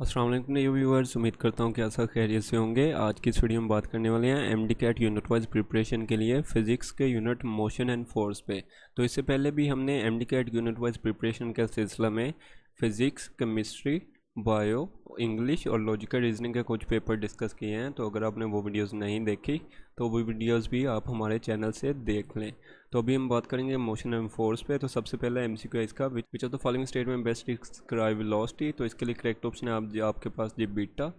वालेकुम you viewers उम्मीद करता हूँ कि ऐसा खैरियत से होंगे आज की इस वीडियो में बात करने वाले हैं M D CAT unit wise preparation के लिए फिजिक्स के यूनिट मोशन एंड फोर्स पे तो इससे पहले भी हमने M D CAT unit wise preparation के सिलसिला में फिज़िक्स केमिस्ट्री बायो इंग्लिश और लॉजिकल रीजनिंग के कुछ पेपर डिस्कस किए हैं तो अगर आपने वो वीडियोस नहीं देखी तो वो वीडियोस भी आप हमारे चैनल से देख लें तो अभी हम बात करेंगे मोशन एंड फोर्स पे तो सबसे पहले एम सी क्यू इसका which of the following state में बेस्ट डिस्क्राइब वेलोसिटी तो इसके लिए करेक्ट ऑप्शन है आप आपके पास जी beta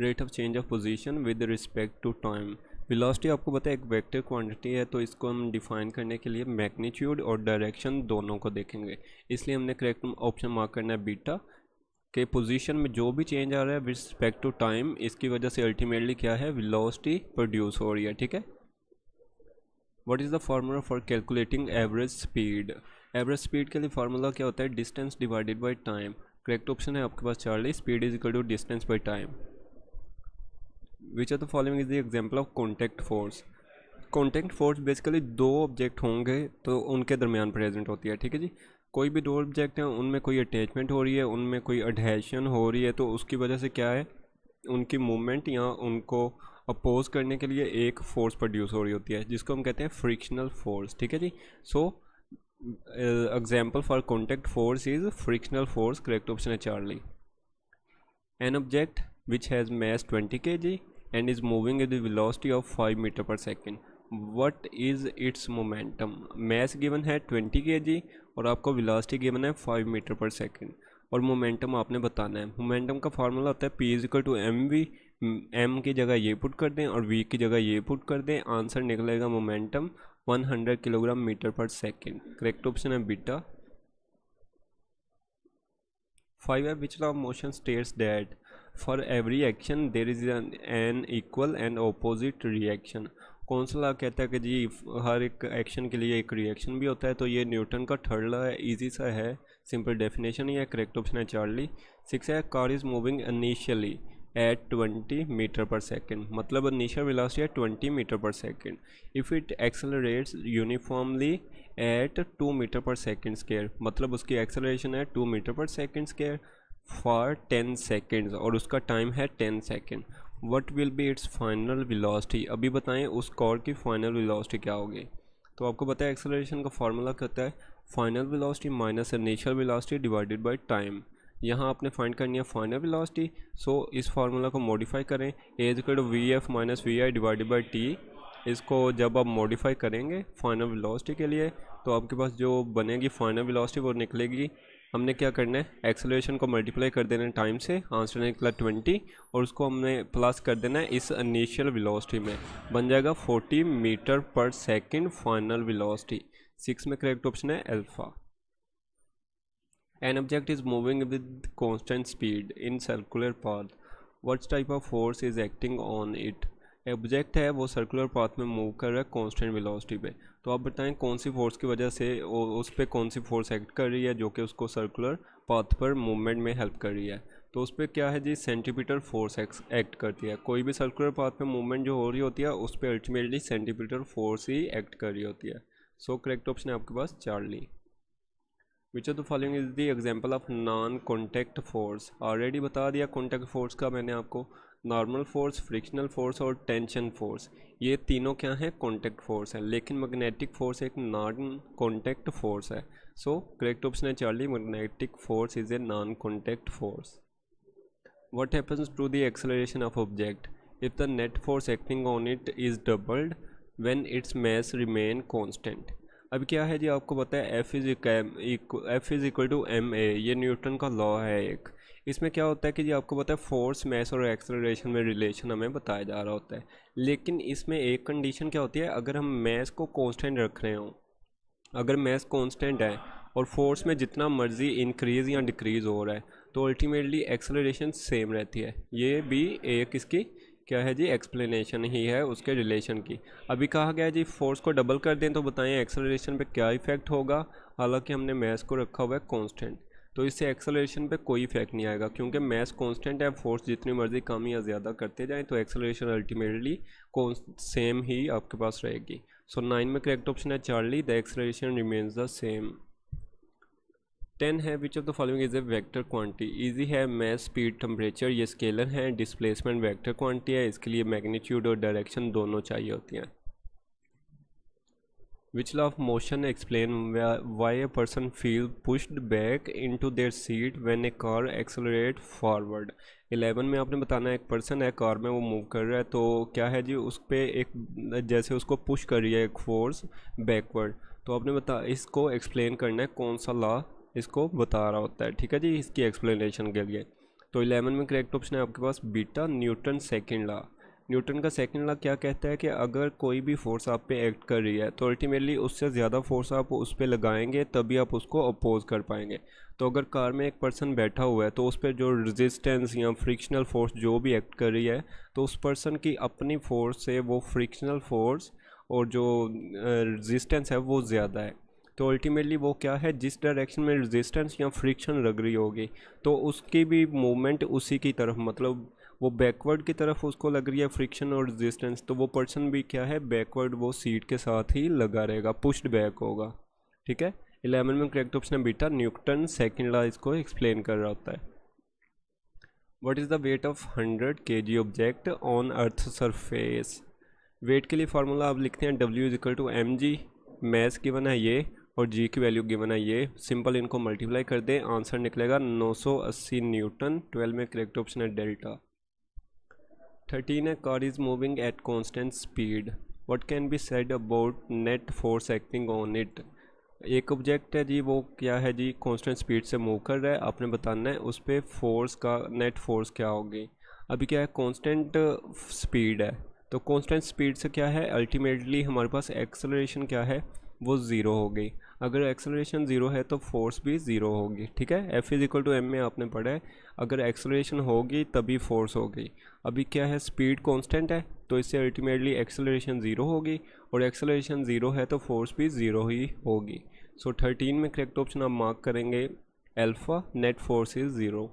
rate of change of position with respect to time velocity आपको पता है एक वेक्टर क्वांटिटी है तो इसको हम डिफाइन करने के लिए मैग्नीट्यूड और डायरेक्शन दोनों को देखेंगे इसलिए हमने करेक्ट ऑप्शन मार्क करना है बीटा के पोजीशन में जो भी चेंज आ रहा है विद रिस्पेक्ट टू टाइम इसकी वजह से अल्टीमेटली क्या है वेलोसिटी प्रोड्यूस हो रही है ठीक है what is the formula for calculating average speed average speed के लिए फार्मूला क्या होता है distance divided by time correct option है आपके पास Charlie speed is equal to distance by time which are the following is the example of contact force contact force basically दो object होंगे तो उनके दरमियान प्रेजेंट होती है ठीक है जी कोई भी दो ऑब्जेक्ट हैं उनमें कोई अटैचमेंट हो रही है उनमें कोई अडहेशन हो रही है तो उसकी वजह से क्या है उनकी मूवमेंट या उनको अपोज करने के लिए एक फोर्स प्रोड्यूस हो रही होती है जिसको हम कहते हैं फ्रिक्शनल फोर्स ठीक है जी so example for contact force is frictional force correct option है ली an object which has mass twenty k g and is moving at the of five metre per second what is its momentum mass given है twenty k g और आपको velocity given है five metre per second और momentum आपने बताना है momentum का formula होता है p is equal to m V M की जगह ये पुट कर दें और वी की जगह ये पुट कर दें आंसर निकलेगा momentum 100 kilogram metre per second correct option है बीटा फाइव है which law motion states that for every action there is an equal and opposite reaction कौनसला कहता है कि जी हर एक एक्शन के लिए एक रिएक्शन भी होता है तो ये न्यूटन का थर्ड लॉ है ईजी सा है सिंपल डेफिनेशन ही है करेक्ट ऑप्शन है चार ली सिक्स है car is moving initially at twenty meter per second मतलब इनिशियल वेलोसिटी है twenty meter per second if it accelerates uniformly at two meter per second square मतलब उसकी acceleration है two meter per second square for ten seconds और उसका time है ten second what will be its final velocity अभी बताएं उस cord की फाइनल वेलोसिटी क्या होगी तो आपको बताया एक्सेलरेशन का फार्मूला क्या होता है final velocity minus initial velocity divided by time यहाँ आपने फाइंड करनी है फाइनल वेलोसिटी सो इस फार्मूला को मॉडिफाई करें एज कर V F minus V I divided by T इसको जब आप मॉडिफाई करेंगे फाइनल वेलोसिटी के लिए तो आपके पास जो बनेगी फाइनल वेलोसिटी वो निकलेगी हमने क्या करना है एक्सेलेशन को मल्टीप्लाई कर देना है टाइम से आंसर निकला ट्वेंटी और उसको हमने प्लस कर देना है इस इनिशियल वेलोसिटी में बन जाएगा forty meter per second final velocity six में करेक्ट ऑप्शन है alpha an object is moving with constant speed in circular path what type of force is acting on it object है वो circular path में move कर रहा है constant velocity पे तो आप बताएं कौन सी फोर्स की वजह से उस पर कौन सी फोर्स एक्ट कर रही है जो कि उसको सर्कुलर पाथ पर मूवमेंट में हेल्प कर रही है तो उस पर क्या है जी सेंटीपीटर फोर्स एक्ट करती है कोई भी सर्कुलर पाथ में मूवमेंट जो हो रही होती है उस पर अल्टीमेटली सेंटीपीटर फोर्स ही एक्ट कर रही होती है सो करेक्ट ऑप्शन है आपके पास charlie which of the following is the example of non contact force already बता दिया कॉन्टैक्ट फोर्स का मैंने आपको नॉर्मल फोर्स फ्रिक्शनल फोर्स और टेंशन फोर्स ये तीनों क्या है कॉन्टैक्ट फोर्स है लेकिन मैग्नेटिक फोर्स एक नॉन कॉन्टैक्ट फोर्स है सो करेक्ट ऑप्शन है charlie magnetic force is a non contact force what happens to the acceleration of object if the net force acting on it is doubled when its mass remain constant अब क्या है जी आपको पता है F is F is equal to M A ये Newton का law है एक इसमें क्या होता है कि जी आपको पता है फोर्स मैस और एक्सलरेशन में रिलेशन हमें बताया जा रहा होता है लेकिन इसमें एक कंडीशन क्या होती है अगर हम मैस को कॉन्स्टेंट रख रहे हों अगर मैस कॉन्स्टेंट है और फोर्स में जितना मर्जी इंक्रीज़ या डिक्रीज़ हो रहा है तो अल्टीमेटली एक्सलरेशन सेम रहती है ये भी एक इसकी क्या है जी एक्सप्लेनेशन ही है उसके रिलेशन की अभी कहा गया जी फोर्स को डबल कर दें तो बताएं एक्सेलरेशन पे क्या इफेक्ट होगा हालांकि हमने मैथ को रखा हुआ है कांस्टेंट तो इससे एक्सेलरेशन पे कोई इफेक्ट नहीं आएगा क्योंकि मैथ कांस्टेंट है फोर्स जितनी मर्जी कम या ज़्यादा करते जाएँ तो एक्सेलरेशन अल्टीमेटली सेम ही आपके पास रहेगी सो so, नाइन में करेक्ट ऑप्शन है charlie the acceleration remains the same ten है which of the following is a vector quantity easy है मैथ स्पीड टेम्परेचर ये स्केलर है डिस्प्लेसमेंट वैक्टर क्वान्टी है इसके लिए मैग्नीट्यूड और डायरेक्शन दोनों चाहिए होती हैं which law of motion explain why a person feel pushed back into their seat when a car accelerate forward eleven में आपने बताना है एक पर्सन है कार में वो मूव कर रहा है तो क्या है जी उस पर एक जैसे उसको पुश कर रही है एक फोर्स बैकवर्ड तो आपने बता इसको एक्सप्लेन करना है कौन सा लॉ इसको बता रहा होता है ठीक है जी इसकी एक्सप्लेनेशन के लिए तो इलेवन में करेक्ट ऑप्शन है आपके पास beta Newton second law Newton का सेकेंड लॉ क्या कहता है कि अगर कोई भी फोर्स आप पे एक्ट कर रही है तो अल्टीमेटली उससे ज़्यादा फोर्स आप उस पर लगाएंगे तभी आप उसको अपोज कर पाएंगे तो अगर कार में एक पर्सन बैठा हुआ है तो उस पर जो रेजिस्टेंस या फ्रिक्शनल फोर्स जो भी एक्ट कर रही है तो उस पर्सन की अपनी फोर्स से वो फ्रिक्शनल फोर्स और जो रेजिस्टेंस है वो ज़्यादा है तो अल्टीमेटली वो क्या है जिस डायरेक्शन में रेजिस्टेंस या फ्रिक्शन लग रही होगी तो उसकी भी मूवमेंट उसी की तरफ मतलब वो बैकवर्ड की तरफ उसको लग रही है फ्रिक्शन और रेजिस्टेंस तो वो पर्सन भी क्या है बैकवर्ड वो सीट के साथ ही लगा रहेगा पुश्ड बैक होगा ठीक है इलेवन में करेक्ट ऑप्शन है बेटा न्यूटन सेकेंड ला इसको एक्सप्लेन कर रहा होता है what is the weight of hundred K G object on earth surface weight के लिए फार्मूला आप लिखते हैं W is equal to M G mass given है ये और जी की वैल्यू गिवन है ये सिंपल इनको मल्टीप्लाई कर दें आंसर निकलेगा 980 न्यूटन 12 में करेक्ट ऑप्शन है डेल्टा 13 है car is moving at constant speed what can be said about net force acting on it एक ऑब्जेक्ट है जी वो क्या है जी कांस्टेंट स्पीड से मूव कर रहा है आपने बताना है उस पर फोर्स का नेट फोर्स क्या होगी अभी क्या है कॉन्स्टेंट स्पीड uh, है तो कॉन्स्टेंट स्पीड से क्या है अल्टीमेटली हमारे पास एक्सलेशन क्या है वो ज़ीरो हो गई अगर एक्सलेशन ज़ीरो है तो फोर्स भी ज़ीरो होगी ठीक है F is equal to M में आपने पढ़ा है अगर एक्सलेशन होगी तभी फोर्स होगी अभी क्या है स्पीड कॉन्स्टेंट है तो इससे अल्टीमेटली एक्सलेशन ज़ीरो होगी और एक्सलेशन ज़ीरो है तो फोर्स भी ज़ीरो ही होगी सो so, थर्टीन में करेक्ट ऑप्शन आप मार्क करेंगे alpha net force is zero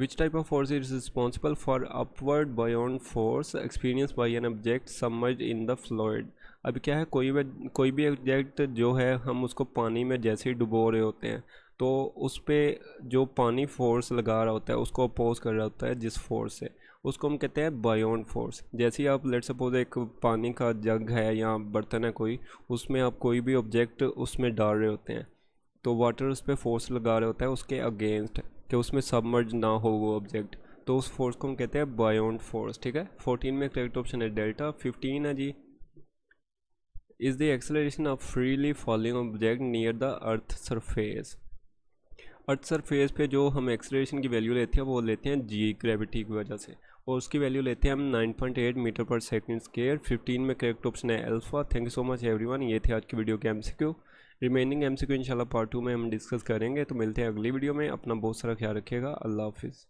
Which type of force is responsible for upward buoyant force experienced by an object submerged in the fluid? अब क्या है कोई भी कोई भी ऑब्जेक्ट जो है हम उसको पानी में जैसे ही डुबो रहे होते हैं तो उस पर जो पानी फोर्स लगा रहा होता है उसको अपोज कर रहा होता है जिस फोर्स से उसको हम कहते हैं बायोन फोर्स जैसे ही आप लेट सपोज एक पानी का जग है या बर्तन है कोई उसमें आप कोई भी ऑब्जेक्ट उसमें डाल रहे होते हैं तो वाटर उस पर फोर्स लगा रहे होता है उसके अगेंस्ट कि उसमें सबमर्ज ना हो वो ऑब्जेक्ट तो उस फोर्स को हम कहते हैं बायोन्ड फोर्स ठीक है फोर्टीन में करेक्ट ऑप्शन है डेल्टा फिफ्टीन है G is the acceleration of freely falling object near the earth surface earth surface पे जो हम एक्सेलरेशन की वैल्यू लेते हैं वो लेते हैं जी ग्रेविटी की वजह से और उसकी वैल्यू लेते हैं हम 9.8 मीटर पर सेकंड स्केयर 15 में करेक्ट ऑप्शन है alpha thank you so much everyone ये थे आज की वीडियो के MCQ remaining M C Q इंशाल्लाह पार्ट टू में हम डिस्कस करेंगे तो मिलते हैं अगली वीडियो में अपना बहुत सारा ख्याल रखिएगा अल्लाह हाफिज़